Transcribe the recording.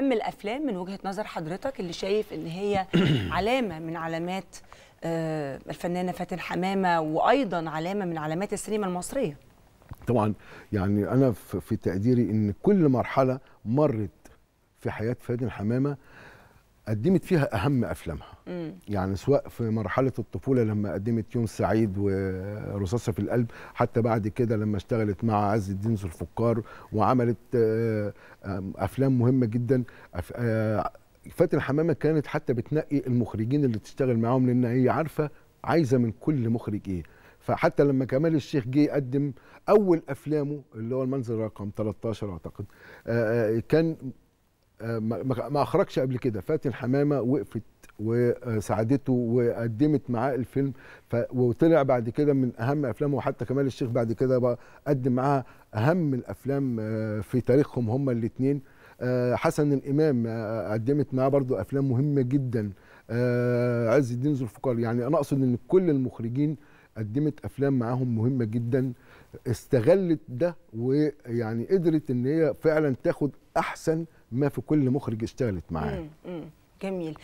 اهم الافلام من وجهه نظر حضرتك اللي شايف ان هي علامه من علامات آه، الفنانه فاتن حمامه وايضا علامه من علامات السينما المصريه طبعا يعني انا في تقديري ان كل مرحله مرت في حياه فاتن حمامه قدمت فيها اهم افلامها مم. يعني سواء في مرحله الطفوله لما قدمت يوم سعيد ورصاصه في القلب حتى بعد كده لما اشتغلت مع عز الدين ذو الفقار وعملت آه، افلام مهمه جدا آه، فاتن حمامه كانت حتى بتنقي المخرجين اللي تشتغل معاهم لان هي عارفه عايزه من كل مخرج ايه فحتى لما كمال الشيخ جه قدم اول افلامه اللي هو المنزل رقم 13 اعتقد آه، كان ما اخرجش قبل كده فاتن حمامه وقفت وساعدته وقدمت معاه الفيلم ف... وطلع بعد كده من اهم افلامه وحتى كمال الشيخ بعد كده بقى قدم معاها اهم الافلام آه، في تاريخهم هما الاثنين آه، حسن الامام آه، قدمت معاه برضو افلام مهمه جدا عز الدين ذو الفقار يعني انا اقصد ان كل المخرجين قدمت افلام معاهم مهمه جدا استغلت ده ويعني قدرت ان هي فعلا تاخد احسن ما في كل مخرج اشتغلت معاه جميل